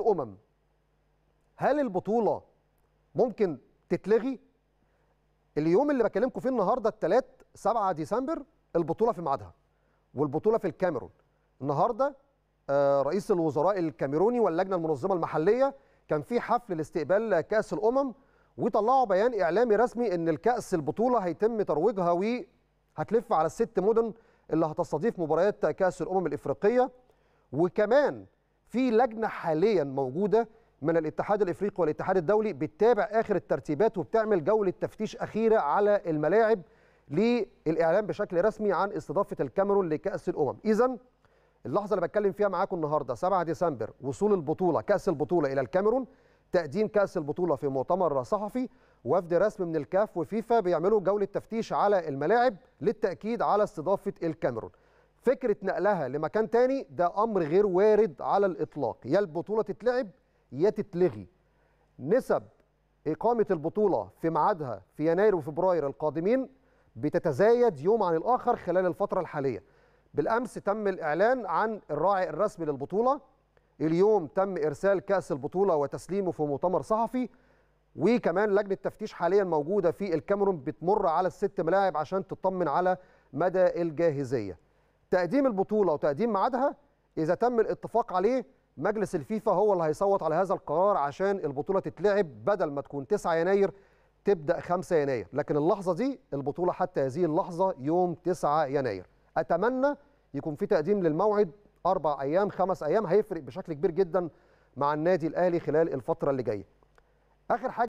الامم هل البطوله ممكن تتلغي اليوم اللي بكلمكم فيه النهارده الثلاث 7 ديسمبر البطوله في ميعادها والبطوله في الكاميرون النهارده آه، رئيس الوزراء الكاميروني واللجنه المنظمه المحليه كان في حفل لاستقبال كاس الامم وطلعوا بيان اعلامي رسمي ان الكاس البطوله هيتم ترويجها وهتلف على الست مدن اللي هتستضيف مباريات كاس الامم الافريقيه وكمان في لجنه حاليا موجوده من الاتحاد الافريقي والاتحاد الدولي بتتابع اخر الترتيبات وبتعمل جوله تفتيش اخيره على الملاعب للاعلان بشكل رسمي عن استضافه الكاميرون لكاس الامم اذا اللحظه اللي بتكلم فيها معاكم النهارده 7 ديسمبر وصول البطوله كاس البطوله الى الكاميرون تقديم كاس البطوله في مؤتمر صحفي وفد رسمي من الكاف وفيفا بيعملوا جوله تفتيش على الملاعب للتاكيد على استضافه الكاميرون فكره نقلها لمكان تاني ده امر غير وارد على الاطلاق يا البطوله تتلعب يا تتلغي نسب اقامه البطوله في ميعادها في يناير وفبراير القادمين بتتزايد يوم عن الاخر خلال الفتره الحاليه بالامس تم الاعلان عن الراعي الرسمي للبطوله اليوم تم ارسال كاس البطوله وتسليمه في مؤتمر صحفي وكمان لجنه تفتيش حاليا موجوده في الكاميرون بتمر على الست ملاعب عشان تطمن على مدى الجاهزيه تقديم البطوله وتقديم ميعادها اذا تم الاتفاق عليه مجلس الفيفا هو اللي هيصوت على هذا القرار عشان البطوله تتلعب بدل ما تكون 9 يناير تبدا 5 يناير لكن اللحظه دي البطوله حتى هذه اللحظه يوم 9 يناير اتمنى يكون في تقديم للموعد اربع ايام خمس ايام هيفرق بشكل كبير جدا مع النادي الاهلي خلال الفتره اللي جايه اخر حاجه